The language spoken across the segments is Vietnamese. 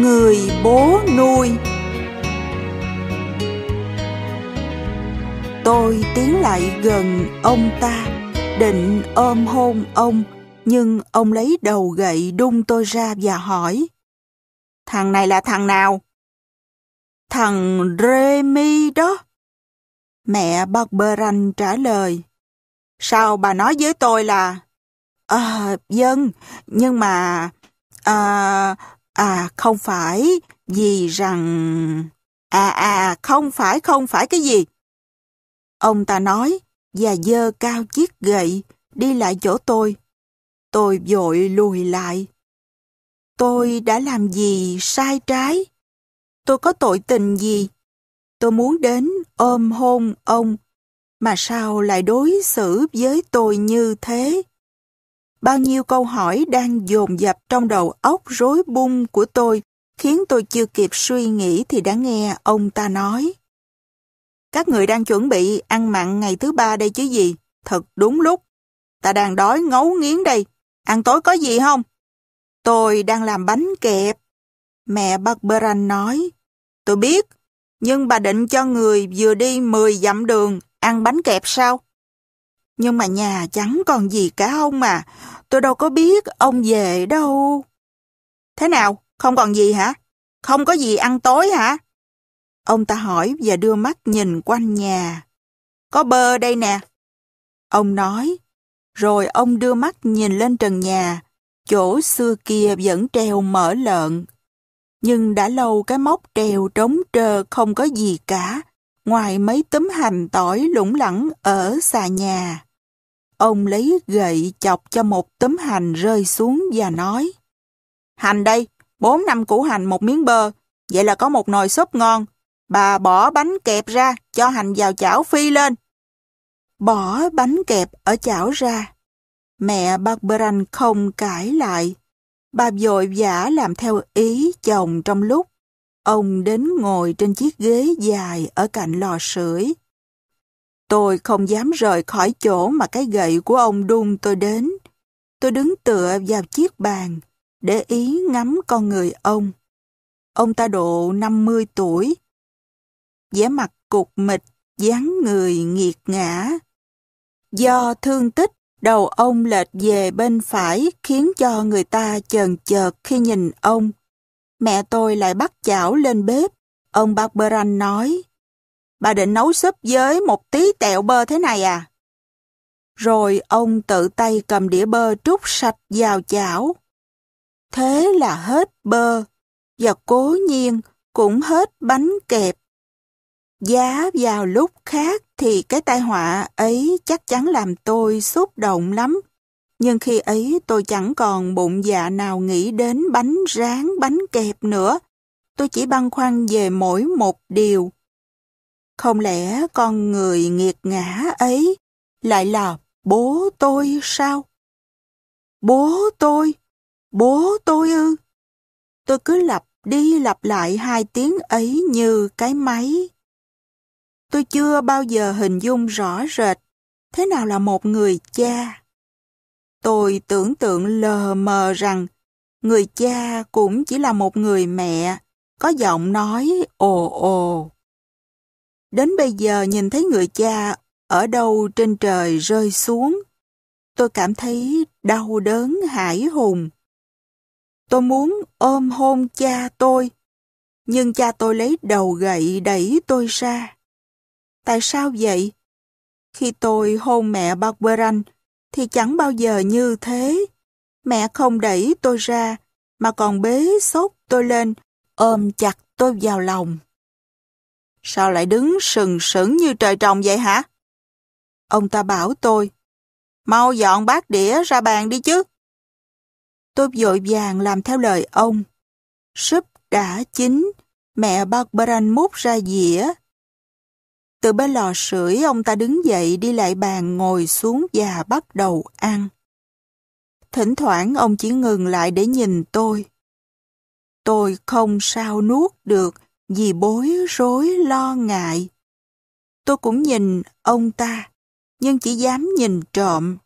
người bố nuôi tôi tiến lại gần ông ta định ôm hôn ông nhưng ông lấy đầu gậy đung tôi ra và hỏi thằng này là thằng nào thằng remy đó mẹ barberan trả lời sao bà nói với tôi là ờ à, dân vâng, nhưng mà à, À không phải, vì rằng... À à, không phải, không phải cái gì? Ông ta nói, và dơ cao chiếc gậy, đi lại chỗ tôi. Tôi vội lùi lại. Tôi đã làm gì sai trái? Tôi có tội tình gì? Tôi muốn đến ôm hôn ông, mà sao lại đối xử với tôi như thế? Bao nhiêu câu hỏi đang dồn dập trong đầu óc rối bung của tôi khiến tôi chưa kịp suy nghĩ thì đã nghe ông ta nói. Các người đang chuẩn bị ăn mặn ngày thứ ba đây chứ gì? Thật đúng lúc. Ta đang đói ngấu nghiến đây. Ăn tối có gì không? Tôi đang làm bánh kẹp. Mẹ Barbara nói. Tôi biết, nhưng bà định cho người vừa đi 10 dặm đường ăn bánh kẹp sao? Nhưng mà nhà chẳng còn gì cả ông mà. Tôi đâu có biết ông về đâu. Thế nào? Không còn gì hả? Không có gì ăn tối hả? Ông ta hỏi và đưa mắt nhìn quanh nhà. Có bơ đây nè. Ông nói. Rồi ông đưa mắt nhìn lên trần nhà. Chỗ xưa kia vẫn treo mỡ lợn. Nhưng đã lâu cái móc treo trống trơ không có gì cả ngoài mấy tấm hành tỏi lũng lẳng ở xà nhà. Ông lấy gậy chọc cho một tấm hành rơi xuống và nói Hành đây, bốn năm củ hành một miếng bơ, vậy là có một nồi xốp ngon. Bà bỏ bánh kẹp ra, cho hành vào chảo phi lên. Bỏ bánh kẹp ở chảo ra. Mẹ Barbaran không cãi lại. Bà vội vã làm theo ý chồng trong lúc Ông đến ngồi trên chiếc ghế dài ở cạnh lò sưởi. Tôi không dám rời khỏi chỗ mà cái gậy của ông đun tôi đến. Tôi đứng tựa vào chiếc bàn, để ý ngắm con người ông. Ông ta độ 50 tuổi. vẻ mặt cục mịch, dáng người nghiệt ngã. Do thương tích, đầu ông lệch về bên phải khiến cho người ta chờn chợt khi nhìn ông. Mẹ tôi lại bắt chảo lên bếp. Ông Barberan nói, bà định nấu súp với một tí tẹo bơ thế này à? Rồi ông tự tay cầm đĩa bơ trút sạch vào chảo. Thế là hết bơ, và cố nhiên cũng hết bánh kẹp. Giá vào lúc khác thì cái tai họa ấy chắc chắn làm tôi xúc động lắm nhưng khi ấy tôi chẳng còn bụng dạ nào nghĩ đến bánh rán, bánh kẹp nữa. Tôi chỉ băn khoăn về mỗi một điều. Không lẽ con người nghiệt ngã ấy lại là bố tôi sao? Bố tôi? Bố tôi ư? Tôi cứ lặp đi lặp lại hai tiếng ấy như cái máy. Tôi chưa bao giờ hình dung rõ rệt thế nào là một người cha. Tôi tưởng tượng lờ mờ rằng người cha cũng chỉ là một người mẹ, có giọng nói ồ ồ. Đến bây giờ nhìn thấy người cha ở đâu trên trời rơi xuống, tôi cảm thấy đau đớn hải hùng. Tôi muốn ôm hôn cha tôi, nhưng cha tôi lấy đầu gậy đẩy tôi ra. Tại sao vậy? Khi tôi hôn mẹ Barbaran, thì chẳng bao giờ như thế. Mẹ không đẩy tôi ra, mà còn bế sốt tôi lên, ôm chặt tôi vào lòng. Sao lại đứng sừng sững như trời trồng vậy hả? Ông ta bảo tôi, mau dọn bát đĩa ra bàn đi chứ. Tôi vội vàng làm theo lời ông. Súp đã chín, mẹ Barbara múc ra dĩa, từ bên lò sưởi ông ta đứng dậy đi lại bàn ngồi xuống và bắt đầu ăn. Thỉnh thoảng ông chỉ ngừng lại để nhìn tôi. Tôi không sao nuốt được vì bối rối lo ngại. Tôi cũng nhìn ông ta, nhưng chỉ dám nhìn trộm.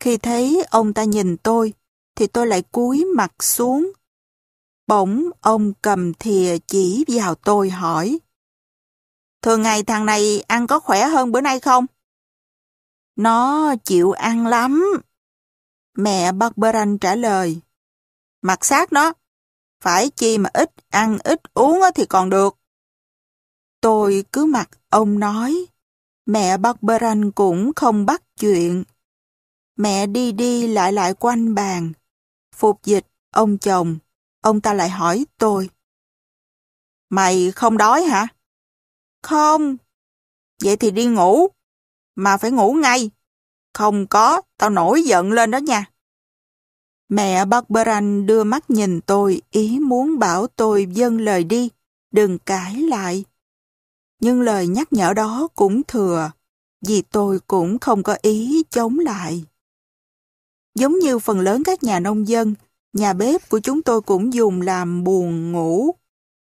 Khi thấy ông ta nhìn tôi, thì tôi lại cúi mặt xuống. Bỗng ông cầm thìa chỉ vào tôi hỏi. Thường ngày thằng này ăn có khỏe hơn bữa nay không? Nó chịu ăn lắm. Mẹ Barbara trả lời. Mặt xác nó, phải chi mà ít ăn ít uống thì còn được. Tôi cứ mặc ông nói. Mẹ Barbara cũng không bắt chuyện. Mẹ đi đi lại lại quanh bàn. Phục dịch, ông chồng, ông ta lại hỏi tôi. Mày không đói hả? Không. Vậy thì đi ngủ. Mà phải ngủ ngay. Không có, tao nổi giận lên đó nha. Mẹ Barbaran đưa mắt nhìn tôi, ý muốn bảo tôi dâng lời đi, đừng cãi lại. Nhưng lời nhắc nhở đó cũng thừa, vì tôi cũng không có ý chống lại. Giống như phần lớn các nhà nông dân, nhà bếp của chúng tôi cũng dùng làm buồn ngủ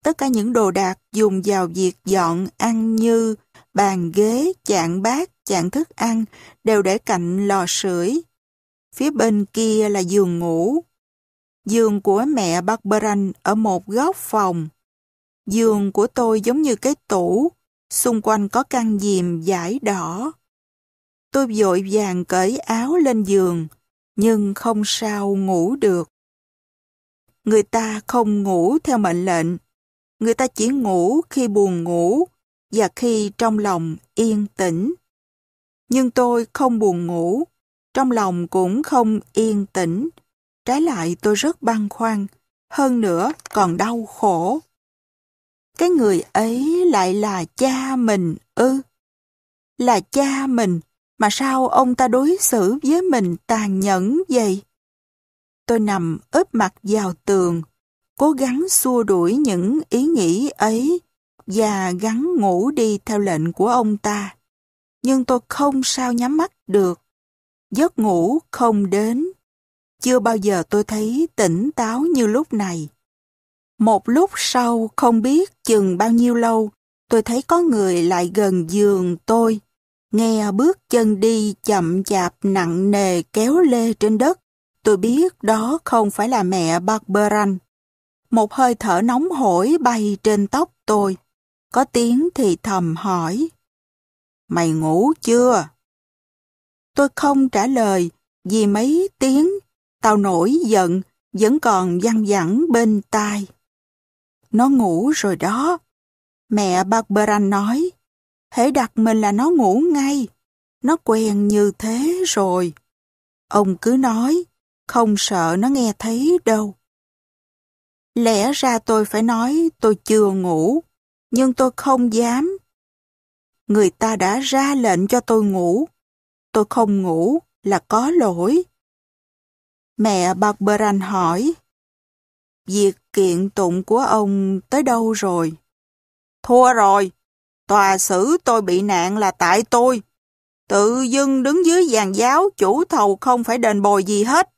tất cả những đồ đạc dùng vào việc dọn ăn như bàn ghế, chạn bát, chạn thức ăn đều để cạnh lò sưởi. Phía bên kia là giường ngủ. Giường của mẹ Barbaran ở một góc phòng. Giường của tôi giống như cái tủ, xung quanh có căn diềm vải đỏ. Tôi vội vàng cởi áo lên giường, nhưng không sao ngủ được. Người ta không ngủ theo mệnh lệnh, người ta chỉ ngủ khi buồn ngủ và khi trong lòng yên tĩnh. Nhưng tôi không buồn ngủ, trong lòng cũng không yên tĩnh. Trái lại tôi rất băn khoăn, hơn nữa còn đau khổ. Cái người ấy lại là cha mình ư? là cha mình, mà sao ông ta đối xử với mình tàn nhẫn vậy? Tôi nằm ướp mặt vào tường, cố gắng xua đuổi những ý nghĩ ấy và gắn ngủ đi theo lệnh của ông ta. Nhưng tôi không sao nhắm mắt được. Giấc ngủ không đến. Chưa bao giờ tôi thấy tỉnh táo như lúc này. Một lúc sau không biết chừng bao nhiêu lâu, tôi thấy có người lại gần giường tôi. Nghe bước chân đi chậm chạp nặng nề kéo lê trên đất. Tôi biết đó không phải là mẹ Barbaran. Một hơi thở nóng hổi bay trên tóc tôi. Có tiếng thì thầm hỏi. Mày ngủ chưa? Tôi không trả lời vì mấy tiếng. Tao nổi giận vẫn còn văng vẳng bên tai. Nó ngủ rồi đó. Mẹ Barbara nói. Hễ đặt mình là nó ngủ ngay. Nó quen như thế rồi. Ông cứ nói, không sợ nó nghe thấy đâu. Lẽ ra tôi phải nói tôi chưa ngủ, nhưng tôi không dám. Người ta đã ra lệnh cho tôi ngủ. Tôi không ngủ là có lỗi. Mẹ Barberan hỏi, việc kiện tụng của ông tới đâu rồi? Thua rồi, tòa xử tôi bị nạn là tại tôi. Tự dưng đứng dưới giàn giáo, chủ thầu không phải đền bồi gì hết.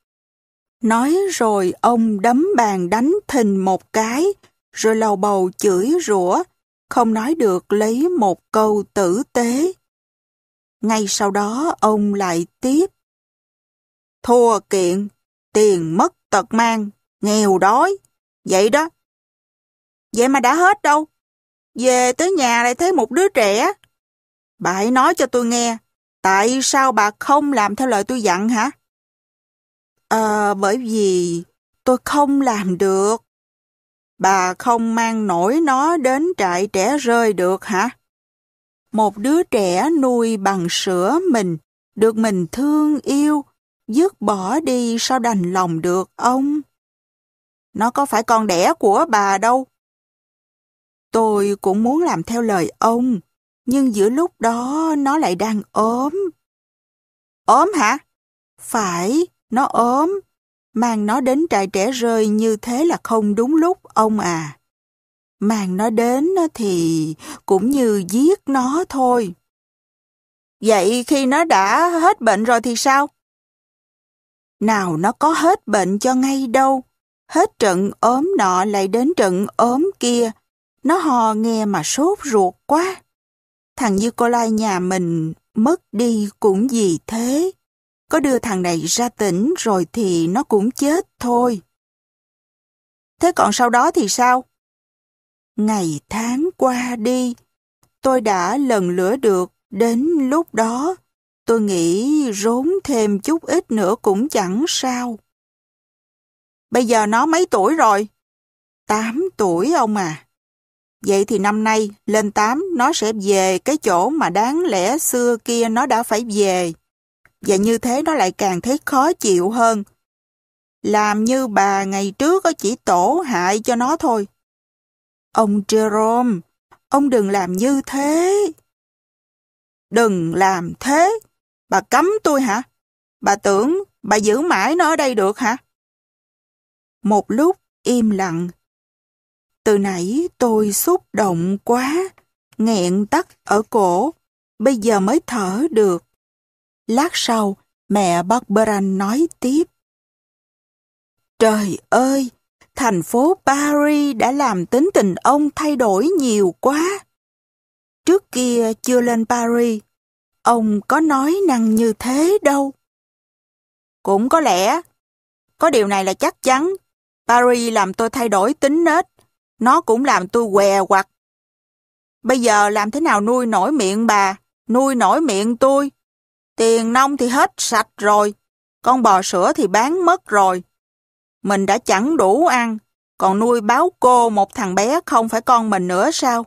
Nói rồi ông đấm bàn đánh thình một cái, rồi lầu bầu chửi rủa, không nói được lấy một câu tử tế. Ngay sau đó ông lại tiếp. Thua kiện, tiền mất tật mang, nghèo đói, vậy đó. Vậy mà đã hết đâu. Về tới nhà lại thấy một đứa trẻ. Bà hãy nói cho tôi nghe, tại sao bà không làm theo lời tôi dặn hả? À, bởi vì tôi không làm được. Bà không mang nổi nó đến trại trẻ rơi được hả? Một đứa trẻ nuôi bằng sữa mình, được mình thương yêu, dứt bỏ đi sao đành lòng được ông? Nó có phải con đẻ của bà đâu. Tôi cũng muốn làm theo lời ông, nhưng giữa lúc đó nó lại đang ốm. ốm hả? Phải, nó ốm, mang nó đến trại trẻ rơi như thế là không đúng lúc ông à. Mang nó đến thì cũng như giết nó thôi. Vậy khi nó đã hết bệnh rồi thì sao? Nào nó có hết bệnh cho ngay đâu. Hết trận ốm nọ lại đến trận ốm kia. Nó hò nghe mà sốt ruột quá. Thằng Nikolai nhà mình mất đi cũng vì thế. Có đưa thằng này ra tỉnh rồi thì nó cũng chết thôi. Thế còn sau đó thì sao? Ngày tháng qua đi, tôi đã lần lửa được đến lúc đó. Tôi nghĩ rốn thêm chút ít nữa cũng chẳng sao. Bây giờ nó mấy tuổi rồi? Tám tuổi ông à. Vậy thì năm nay, lên tám nó sẽ về cái chỗ mà đáng lẽ xưa kia nó đã phải về và như thế nó lại càng thấy khó chịu hơn. Làm như bà ngày trước có chỉ tổ hại cho nó thôi. Ông Jerome, ông đừng làm như thế. Đừng làm thế. Bà cấm tôi hả? Bà tưởng bà giữ mãi nó ở đây được hả? Một lúc im lặng. Từ nãy tôi xúc động quá, nghẹn tắt ở cổ, bây giờ mới thở được. Lát sau, mẹ Barbara nói tiếp. Trời ơi, thành phố Paris đã làm tính tình ông thay đổi nhiều quá. Trước kia chưa lên Paris, ông có nói năng như thế đâu. Cũng có lẽ, có điều này là chắc chắn. Paris làm tôi thay đổi tính nết, nó cũng làm tôi què quặt. Bây giờ làm thế nào nuôi nổi miệng bà, nuôi nổi miệng tôi. Tiền nông thì hết sạch rồi, con bò sữa thì bán mất rồi. Mình đã chẳng đủ ăn, còn nuôi báo cô một thằng bé không phải con mình nữa sao?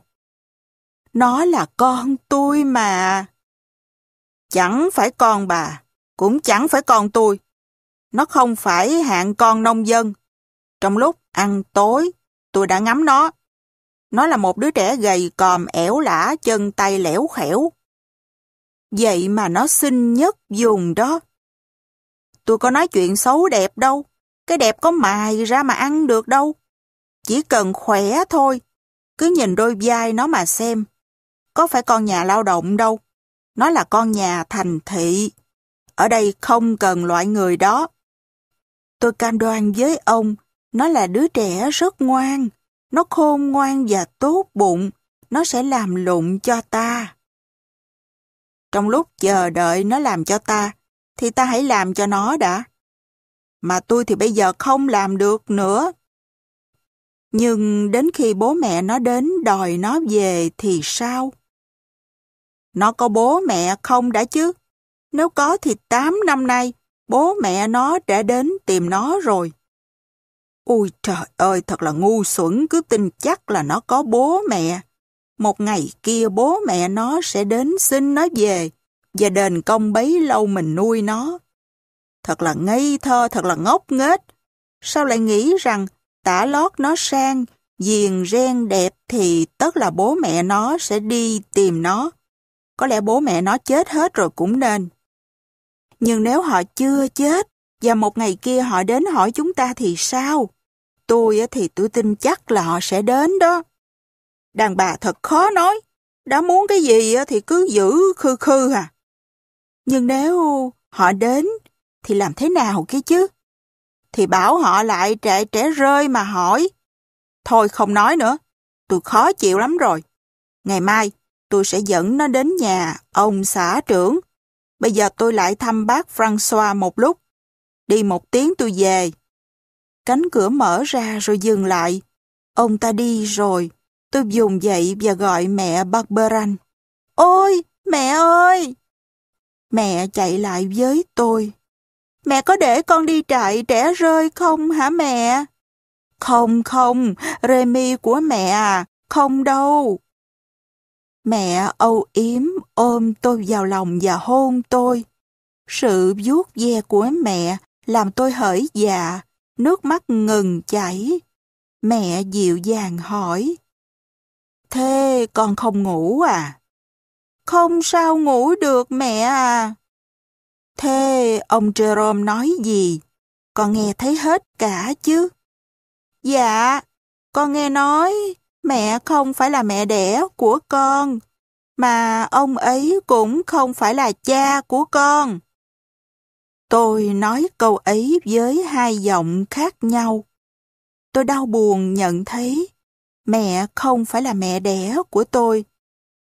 Nó là con tôi mà. Chẳng phải con bà, cũng chẳng phải con tôi. Nó không phải hạng con nông dân. Trong lúc ăn tối, tôi đã ngắm nó. Nó là một đứa trẻ gầy còm ẻo lả, chân tay lẻo khẻo. Vậy mà nó xinh nhất dùng đó. Tôi có nói chuyện xấu đẹp đâu. Cái đẹp có mài ra mà ăn được đâu. Chỉ cần khỏe thôi. Cứ nhìn đôi vai nó mà xem. Có phải con nhà lao động đâu. Nó là con nhà thành thị. Ở đây không cần loại người đó. Tôi cam đoan với ông, nó là đứa trẻ rất ngoan. Nó khôn ngoan và tốt bụng. Nó sẽ làm lụng cho ta. Trong lúc chờ đợi nó làm cho ta, thì ta hãy làm cho nó đã. Mà tôi thì bây giờ không làm được nữa. Nhưng đến khi bố mẹ nó đến đòi nó về thì sao? Nó có bố mẹ không đã chứ? Nếu có thì 8 năm nay, bố mẹ nó đã đến tìm nó rồi. Ôi trời ơi, thật là ngu xuẩn, cứ tin chắc là nó có bố mẹ. Một ngày kia bố mẹ nó sẽ đến xin nó về và đền công bấy lâu mình nuôi nó. Thật là ngây thơ, thật là ngốc nghếch. Sao lại nghĩ rằng tả lót nó sang, diền ren đẹp thì tất là bố mẹ nó sẽ đi tìm nó. Có lẽ bố mẹ nó chết hết rồi cũng nên. Nhưng nếu họ chưa chết và một ngày kia họ đến hỏi chúng ta thì sao? Tôi thì tôi tin chắc là họ sẽ đến đó. Đàn bà thật khó nói, đã muốn cái gì thì cứ giữ khư khư à. Nhưng nếu họ đến thì làm thế nào kia chứ? Thì bảo họ lại trẻ trẻ rơi mà hỏi. Thôi không nói nữa, tôi khó chịu lắm rồi. Ngày mai tôi sẽ dẫn nó đến nhà ông xã trưởng. Bây giờ tôi lại thăm bác Francois một lúc. Đi một tiếng tôi về. Cánh cửa mở ra rồi dừng lại. Ông ta đi rồi. Tôi dùng dậy và gọi mẹ Barbaran. Ôi, mẹ ơi! Mẹ chạy lại với tôi. Mẹ có để con đi trại trẻ rơi không hả mẹ? Không không, Remy của mẹ à, không đâu. Mẹ âu yếm ôm tôi vào lòng và hôn tôi. Sự vuốt ve của mẹ làm tôi hởi dạ, nước mắt ngừng chảy. Mẹ dịu dàng hỏi, Thế con không ngủ à? Không sao ngủ được mẹ à. Thế ông Jerome nói gì? Con nghe thấy hết cả chứ? Dạ, con nghe nói mẹ không phải là mẹ đẻ của con, mà ông ấy cũng không phải là cha của con. Tôi nói câu ấy với hai giọng khác nhau. Tôi đau buồn nhận thấy Mẹ không phải là mẹ đẻ của tôi,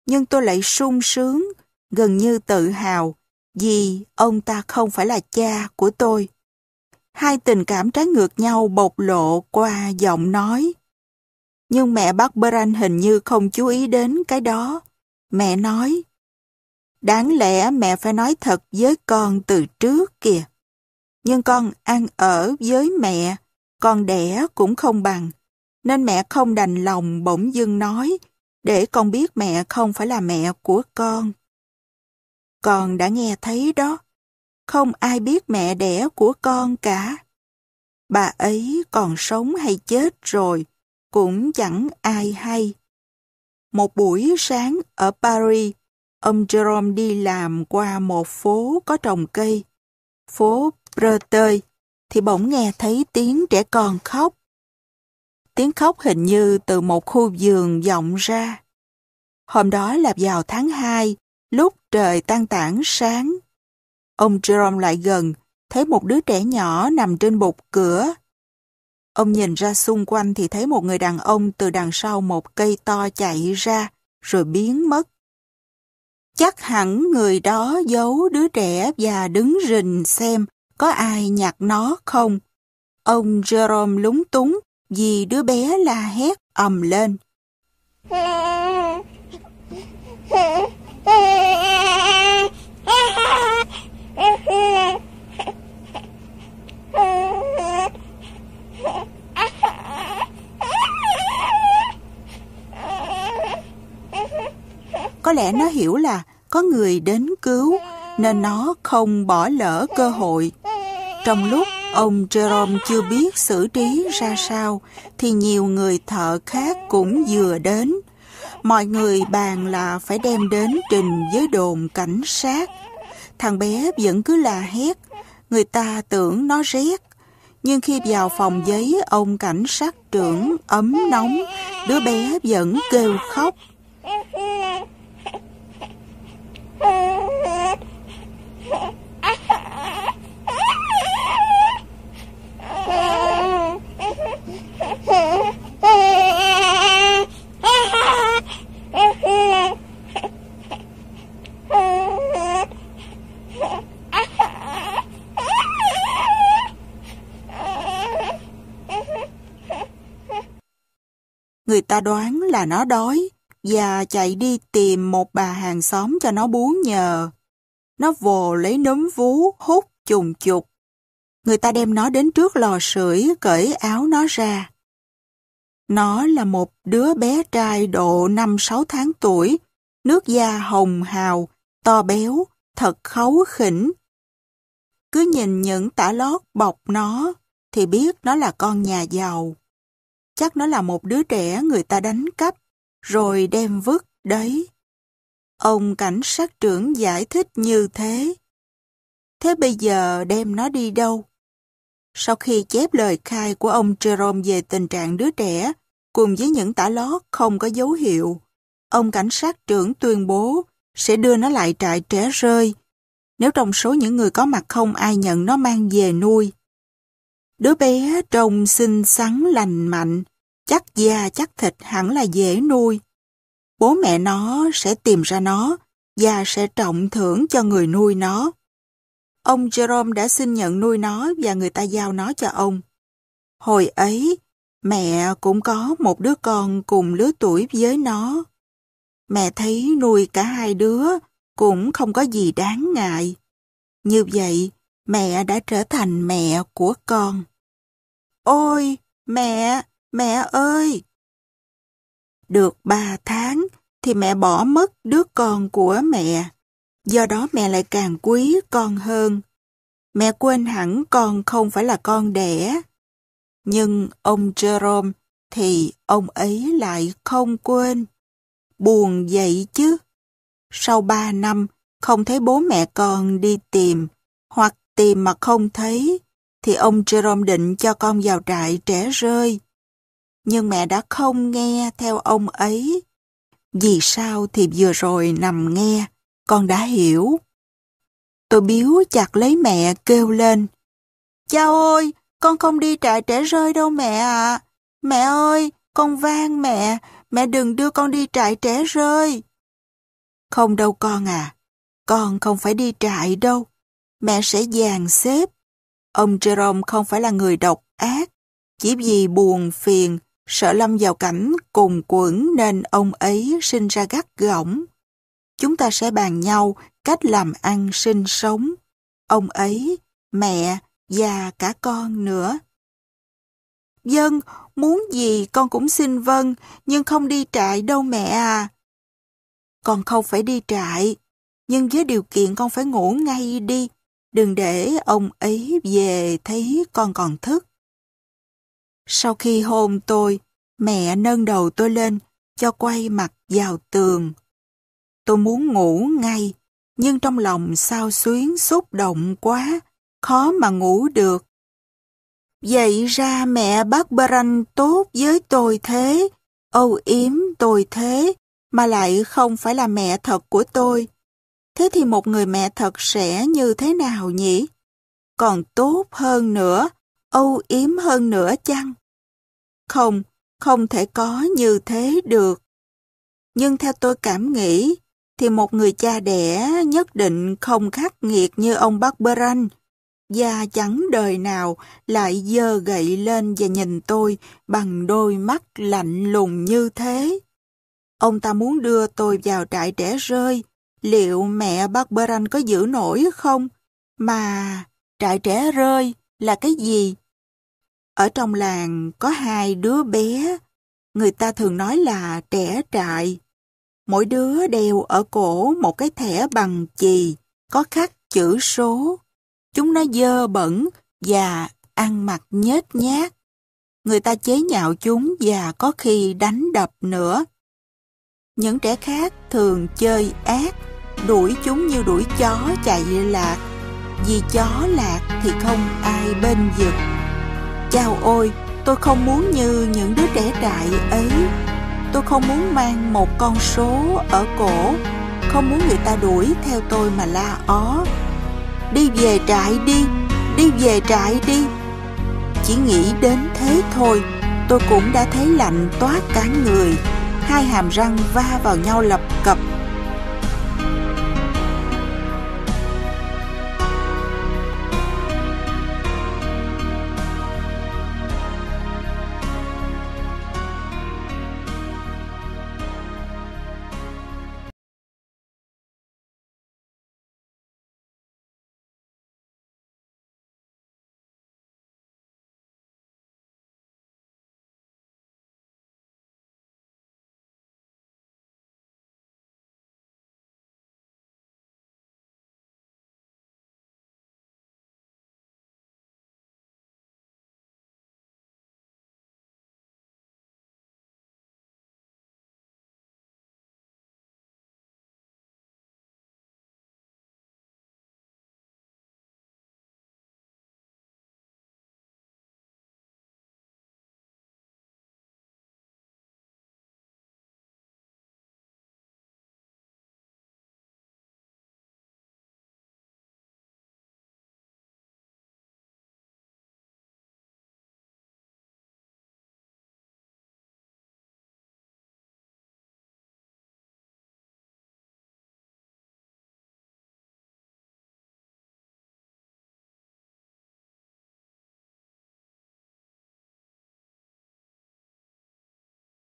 nhưng tôi lại sung sướng, gần như tự hào, vì ông ta không phải là cha của tôi. Hai tình cảm trái ngược nhau bộc lộ qua giọng nói. Nhưng mẹ bác Beran hình như không chú ý đến cái đó. Mẹ nói, đáng lẽ mẹ phải nói thật với con từ trước kìa. Nhưng con ăn ở với mẹ, con đẻ cũng không bằng nên mẹ không đành lòng bỗng dưng nói, để con biết mẹ không phải là mẹ của con. Con đã nghe thấy đó, không ai biết mẹ đẻ của con cả. Bà ấy còn sống hay chết rồi, cũng chẳng ai hay. Một buổi sáng ở Paris, ông Jerome đi làm qua một phố có trồng cây. Phố Breteuil, thì bỗng nghe thấy tiếng trẻ con khóc tiếng khóc hình như từ một khu vườn vọng ra. Hôm đó là vào tháng 2, lúc trời tan tảng sáng. Ông Jerome lại gần, thấy một đứa trẻ nhỏ nằm trên bục cửa. Ông nhìn ra xung quanh thì thấy một người đàn ông từ đằng sau một cây to chạy ra, rồi biến mất. Chắc hẳn người đó giấu đứa trẻ và đứng rình xem có ai nhặt nó không. Ông Jerome lúng túng vì đứa bé la hét ầm lên. Có lẽ nó hiểu là có người đến cứu nên nó không bỏ lỡ cơ hội. Trong lúc Ông Jerome chưa biết xử trí ra sao thì nhiều người thợ khác cũng vừa đến. Mọi người bàn là phải đem đến trình với đồn cảnh sát. Thằng bé vẫn cứ là hét, người ta tưởng nó rét. Nhưng khi vào phòng giấy ông cảnh sát trưởng ấm nóng, đứa bé vẫn kêu khóc. đoán là nó đói và chạy đi tìm một bà hàng xóm cho nó bú nhờ. Nó vồ lấy nấm vú hút chùng chục. Người ta đem nó đến trước lò sưởi cởi áo nó ra. Nó là một đứa bé trai độ 5-6 tháng tuổi, nước da hồng hào, to béo, thật khấu khỉnh. Cứ nhìn những tả lót bọc nó thì biết nó là con nhà giàu. Chắc nó là một đứa trẻ người ta đánh cắp, rồi đem vứt đấy. Ông cảnh sát trưởng giải thích như thế. Thế bây giờ đem nó đi đâu? Sau khi chép lời khai của ông Jerome về tình trạng đứa trẻ, cùng với những tả lót không có dấu hiệu, ông cảnh sát trưởng tuyên bố sẽ đưa nó lại trại trẻ rơi, nếu trong số những người có mặt không ai nhận nó mang về nuôi. Đứa bé trông xinh xắn lành mạnh, chắc da chắc thịt hẳn là dễ nuôi. Bố mẹ nó sẽ tìm ra nó và sẽ trọng thưởng cho người nuôi nó. Ông Jerome đã xin nhận nuôi nó và người ta giao nó cho ông. Hồi ấy, mẹ cũng có một đứa con cùng lứa tuổi với nó. Mẹ thấy nuôi cả hai đứa cũng không có gì đáng ngại. Như vậy, mẹ đã trở thành mẹ của con. Ôi, mẹ, Mẹ ơi! Được ba tháng thì mẹ bỏ mất đứa con của mẹ. Do đó mẹ lại càng quý con hơn. Mẹ quên hẳn con không phải là con đẻ. Nhưng ông Jerome thì ông ấy lại không quên. Buồn vậy chứ. Sau ba năm không thấy bố mẹ con đi tìm hoặc tìm mà không thấy thì ông Jerome định cho con vào trại trẻ rơi nhưng mẹ đã không nghe theo ông ấy. Vì sao thì vừa rồi nằm nghe, con đã hiểu. Tôi biếu chặt lấy mẹ kêu lên. Cha ơi, con không đi trại trẻ rơi đâu mẹ ạ. Mẹ ơi, con van mẹ, mẹ đừng đưa con đi trại trẻ rơi. Không đâu con à, con không phải đi trại đâu. Mẹ sẽ dàn xếp. Ông Jerome không phải là người độc ác, chỉ vì buồn phiền Sợ lâm vào cảnh cùng quẩn nên ông ấy sinh ra gắt gỏng. Chúng ta sẽ bàn nhau cách làm ăn sinh sống. Ông ấy, mẹ và cả con nữa. Dân, muốn gì con cũng xin vâng, nhưng không đi trại đâu mẹ à. Con không phải đi trại, nhưng với điều kiện con phải ngủ ngay đi. Đừng để ông ấy về thấy con còn thức. Sau khi hôn tôi, mẹ nâng đầu tôi lên, cho quay mặt vào tường. Tôi muốn ngủ ngay, nhưng trong lòng sao xuyến xúc động quá, khó mà ngủ được. Vậy ra mẹ bác Branh tốt với tôi thế, âu yếm tôi thế, mà lại không phải là mẹ thật của tôi. Thế thì một người mẹ thật sẽ như thế nào nhỉ? Còn tốt hơn nữa, âu yếm hơn nữa chăng? Không, không thể có như thế được. Nhưng theo tôi cảm nghĩ, thì một người cha đẻ nhất định không khắc nghiệt như ông Bắc Beran. Và chẳng đời nào lại dơ gậy lên và nhìn tôi bằng đôi mắt lạnh lùng như thế. Ông ta muốn đưa tôi vào trại trẻ rơi. Liệu mẹ bác Beran có giữ nổi không? Mà trại trẻ rơi là cái gì? Ở trong làng có hai đứa bé, người ta thường nói là trẻ trại. Mỗi đứa đeo ở cổ một cái thẻ bằng chì, có khắc chữ số. Chúng nó dơ bẩn và ăn mặc nhếch nhác. Người ta chế nhạo chúng và có khi đánh đập nữa. Những trẻ khác thường chơi ác, đuổi chúng như đuổi chó chạy lạc. Vì chó lạc thì không ai bên giật. Chào ôi, tôi không muốn như những đứa trẻ trại ấy. Tôi không muốn mang một con số ở cổ, không muốn người ta đuổi theo tôi mà la ó. Đi về trại đi, đi về trại đi. Chỉ nghĩ đến thế thôi, tôi cũng đã thấy lạnh toát cả người. Hai hàm răng va vào nhau lập cập